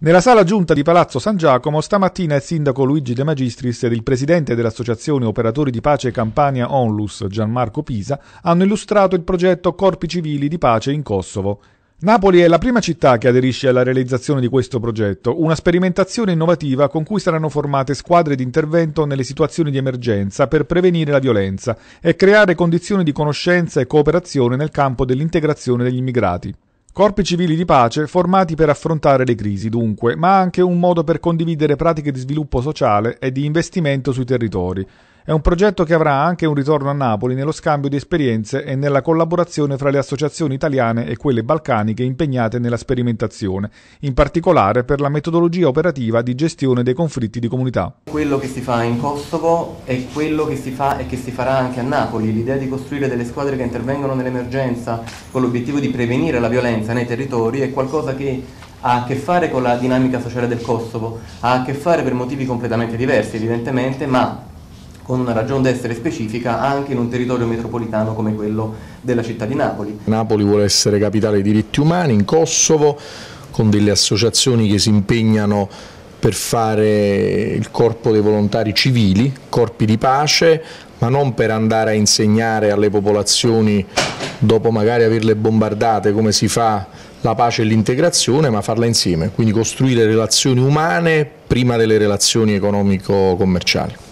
Nella sala giunta di Palazzo San Giacomo stamattina il sindaco Luigi De Magistris ed il presidente dell'associazione Operatori di Pace Campania Onlus Gianmarco Pisa hanno illustrato il progetto Corpi Civili di Pace in Kosovo. Napoli è la prima città che aderisce alla realizzazione di questo progetto, una sperimentazione innovativa con cui saranno formate squadre di intervento nelle situazioni di emergenza per prevenire la violenza e creare condizioni di conoscenza e cooperazione nel campo dell'integrazione degli immigrati. Corpi civili di pace formati per affrontare le crisi, dunque, ma anche un modo per condividere pratiche di sviluppo sociale e di investimento sui territori, è un progetto che avrà anche un ritorno a Napoli nello scambio di esperienze e nella collaborazione fra le associazioni italiane e quelle balcaniche impegnate nella sperimentazione, in particolare per la metodologia operativa di gestione dei conflitti di comunità. Quello che si fa in Kosovo è quello che si fa e che si farà anche a Napoli, l'idea di costruire delle squadre che intervengono nell'emergenza con l'obiettivo di prevenire la violenza nei territori è qualcosa che ha a che fare con la dinamica sociale del Kosovo, ha a che fare per motivi completamente diversi evidentemente, ma con una ragione d'essere specifica anche in un territorio metropolitano come quello della città di Napoli. Napoli vuole essere capitale dei diritti umani in Kosovo con delle associazioni che si impegnano per fare il corpo dei volontari civili, corpi di pace, ma non per andare a insegnare alle popolazioni dopo magari averle bombardate come si fa la pace e l'integrazione, ma farla insieme, quindi costruire relazioni umane prima delle relazioni economico-commerciali.